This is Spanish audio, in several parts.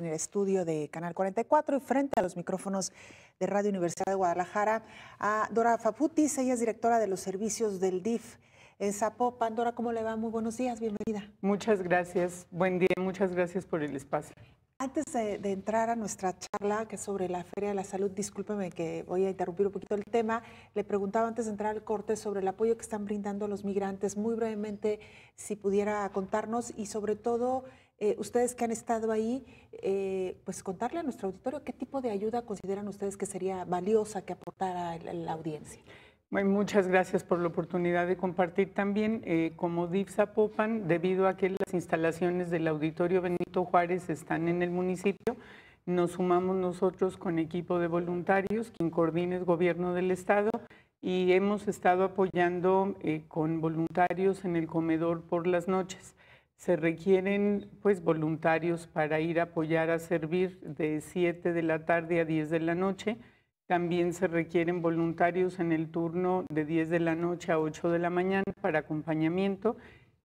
en el estudio de Canal 44 y frente a los micrófonos de Radio Universidad de Guadalajara a Dora Faputis, ella es directora de los servicios del DIF en Zapopan. Dora, ¿cómo le va? Muy buenos días, bienvenida. Muchas gracias, buen día, muchas gracias por el espacio. Antes de, de, entrar a nuestra charla, que es sobre la Feria de la Salud, discúlpeme que voy a interrumpir un poquito el tema, le preguntaba antes de entrar al corte sobre el apoyo que están brindando los migrantes. Muy brevemente, si pudiera contarnos y sobre todo eh, ustedes que han estado ahí, eh, pues contarle a nuestro auditorio qué tipo de ayuda consideran ustedes que sería valiosa que aportara la, audiencia. Bueno, muchas gracias por la oportunidad de compartir también eh, como Divsa Popan, debido a que las instalaciones del auditorio Benito Juárez están en el municipio, nos sumamos nosotros con equipo de voluntarios, quien coordina el gobierno del estado y hemos estado apoyando con voluntarios en el comedor por las noches. Se requieren pues voluntarios para ir a apoyar a servir de 7 de la tarde a 10 de la noche. También se requieren voluntarios en el turno de 10 de la noche a 8 de la mañana para acompañamiento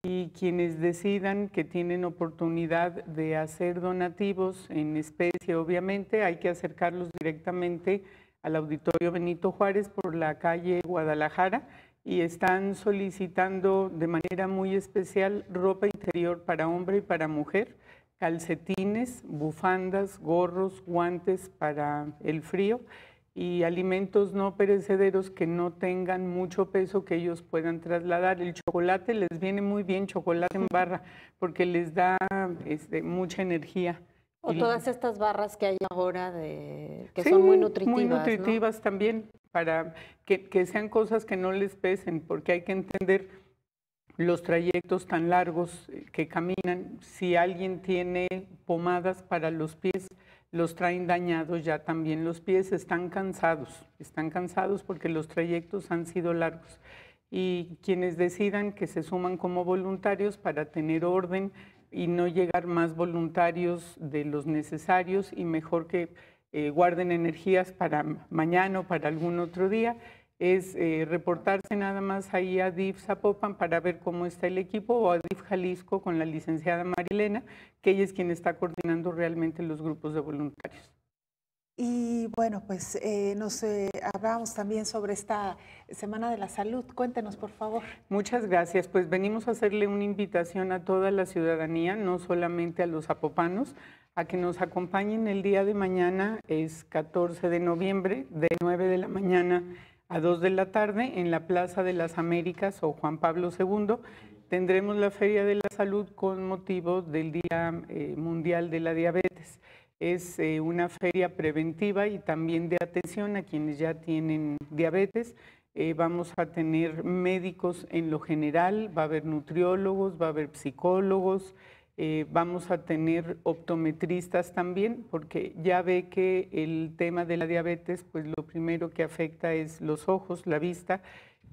y quienes decidan que tienen oportunidad de hacer donativos en especie, obviamente, hay que acercarlos directamente al Auditorio Benito Juárez por la calle Guadalajara y están solicitando de manera muy especial ropa interior para hombre y para mujer, calcetines, bufandas, gorros, guantes para el frío y alimentos no perecederos que no tengan mucho peso que ellos puedan trasladar. El chocolate les viene muy bien, chocolate en barra, porque les da este, mucha energía. O todas estas barras que hay ahora de, que son muy nutritivas. Muy nutritivas también, para que, que sean cosas que no les pesen, porque hay que entender los trayectos tan largos eh, que caminan. Si alguien tiene pomadas para los pies, los traen dañados ya también. Los pies están cansados, están cansados porque los trayectos han sido largos. Y quienes decidan que se suman como voluntarios para tener orden, y no llegar más voluntarios de los necesarios y mejor que eh, guarden energías para mañana o para algún otro día, es eh, reportarse nada más ahí a DIF Zapopan para ver cómo está el equipo o a DIF Jalisco con la licenciada Marilena, que ella es quien está coordinando realmente los grupos de voluntarios. Y bueno, pues eh, nos eh, hablamos también sobre esta Semana de la Salud. Cuéntenos, por favor. Muchas gracias. Pues venimos a hacerle una invitación a toda la ciudadanía, no solamente a los apopanos, a que nos acompañen el día de mañana, es 14 de noviembre, de 9 de la mañana a 2 de la tarde, en la Plaza de las Américas o Juan Pablo II. Tendremos la Feria de la Salud con motivo del Día eh, Mundial de la Diabetes es eh, una feria preventiva y también de atención a quienes ya tienen diabetes. Eh, vamos a tener médicos en lo general, va a haber nutriólogos, va a haber psicólogos, eh, vamos a tener optometristas también, porque ya ve que el tema de la diabetes, pues lo primero que afecta es los ojos, la vista,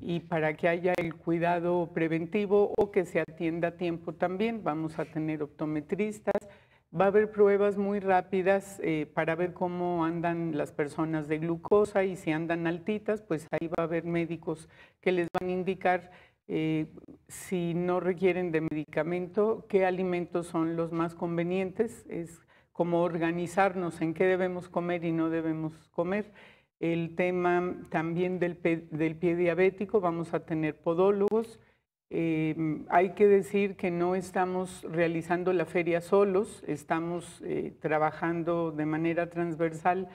y para que haya el cuidado preventivo o que se atienda a tiempo también, vamos a tener optometristas, Va a haber pruebas muy rápidas eh, para ver cómo andan las personas de glucosa y si andan altitas, pues ahí va a haber médicos que les van a indicar eh, si no requieren de medicamento, qué alimentos son los más convenientes, es como organizarnos en qué debemos comer y no debemos comer. El tema también del pie diabético, vamos a tener podólogos, Em, hay que decir que no estamos realizando la feria solos, estamos eh, trabajando de manera transversal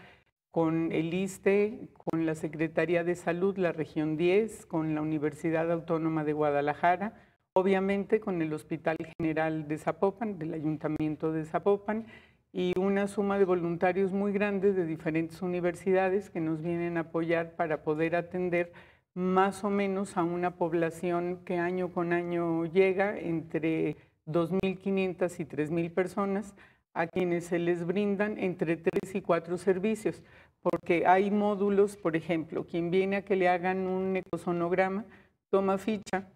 con el ISTE, con la Secretaría de Salud, la Región 10, con la Universidad Autónoma de Guadalajara, obviamente con el Hospital General de Zapopan, del Ayuntamiento de Zapopan, y una suma de voluntarios muy grandes de diferentes universidades que nos vienen a apoyar para poder atender más o menos a una población que año con año llega entre 2.500 y 3.000 personas a quienes se les brindan entre tres y cuatro servicios, porque hay módulos, por ejemplo, quien viene a que le hagan un ecosonograma, toma ficha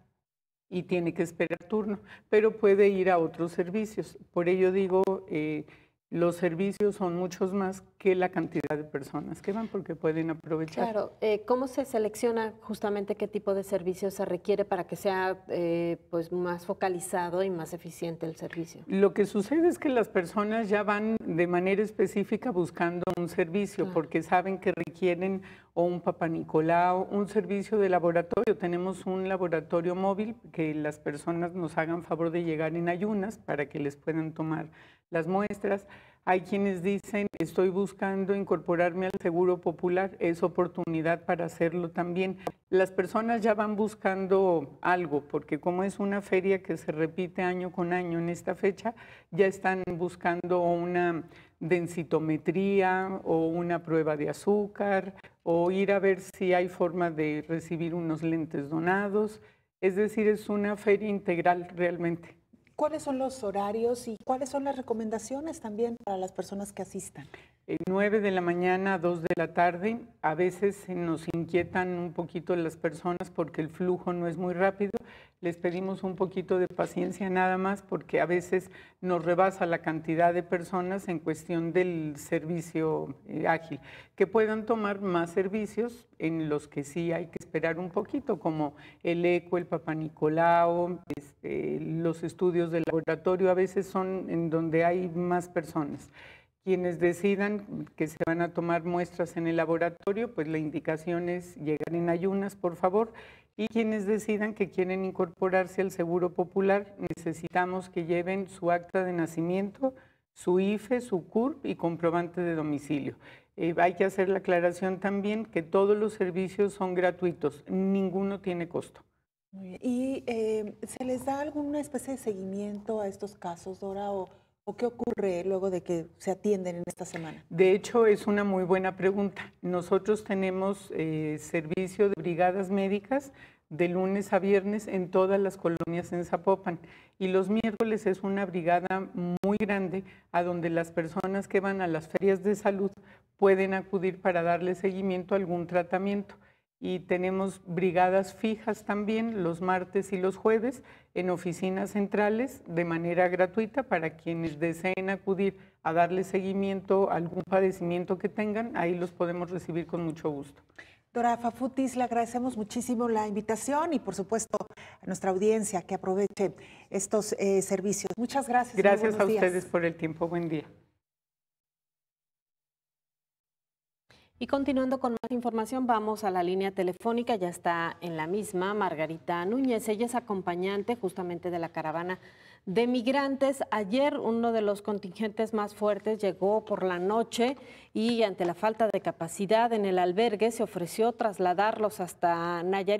y tiene que esperar turno, pero puede ir a otros servicios. Por ello digo... Eh, los servicios son muchos más que la cantidad de personas que van porque pueden aprovechar. Claro, eh, ¿cómo se selecciona justamente qué tipo de servicio se requiere para que sea eh, pues más focalizado y más eficiente el servicio? Lo que sucede es que las personas ya van de manera específica buscando un servicio porque saben que requieren un Papa Nicolau, un servicio de laboratorio. Tenemos un laboratorio móvil que las personas nos hagan favor de llegar en ayunas para que les puedan tomar las muestras. Hay quienes dicen, estoy buscando incorporarme al Seguro Popular, es oportunidad para hacerlo también. Las personas ya van buscando algo, porque como es una feria que se repite año con año en esta fecha, ya están buscando una densitometría o una prueba de azúcar o ir a ver si hay forma de recibir unos lentes donados. Es decir, es una feria integral realmente. ¿Cuáles son los horarios y cuáles son las recomendaciones también para las personas que asistan? 9 de la mañana a 2 de la tarde. A veces nos inquietan un poquito las personas porque el flujo no es muy rápido. Les pedimos un poquito de paciencia nada más porque a veces nos rebasa la cantidad de personas en cuestión del servicio eh, ágil. Que puedan tomar más servicios en los que sí hay que esperar un poquito, como el ECO, el Papa Nicolao, eh, los estudios del laboratorio a veces son en donde hay más personas. Quienes decidan que se van a tomar muestras en el laboratorio, pues la indicación es llegar en ayunas, por favor. Y quienes decidan que quieren incorporarse al Seguro Popular, necesitamos que lleven su acta de nacimiento, su IFE, su CURP y comprobante de domicilio. Eh, hay que hacer la aclaración también que todos los servicios son gratuitos, ninguno tiene costo. ¿Y eh, ¿Se les da alguna especie de seguimiento a estos casos, Dora? O, qué ocurre luego de que se atienden en esta semana? De hecho, es una muy buena pregunta. Nosotros tenemos eh, servicio de brigadas médicas de lunes a viernes en todas las colonias en Zapopan y los miércoles es una brigada muy grande a donde las personas que van a las ferias de salud pueden acudir para darle seguimiento a algún tratamiento y tenemos brigadas fijas también los martes y los jueves en oficinas centrales de manera gratuita para quienes deseen acudir a darle seguimiento a algún padecimiento que tengan, ahí los podemos recibir con mucho gusto. Dora Fafutis, le agradecemos muchísimo la invitación y por supuesto a nuestra audiencia que aproveche estos eh, servicios. Muchas gracias. Gracias a ustedes por el tiempo. Buen día. Y continuando con más información, vamos a la línea telefónica, ya está en la misma Margarita Núñez, ella es acompañante justamente de la caravana de migrantes. Ayer uno de los contingentes más fuertes llegó por la noche y ante la falta de capacidad en el albergue se ofreció trasladarlos hasta Nayarit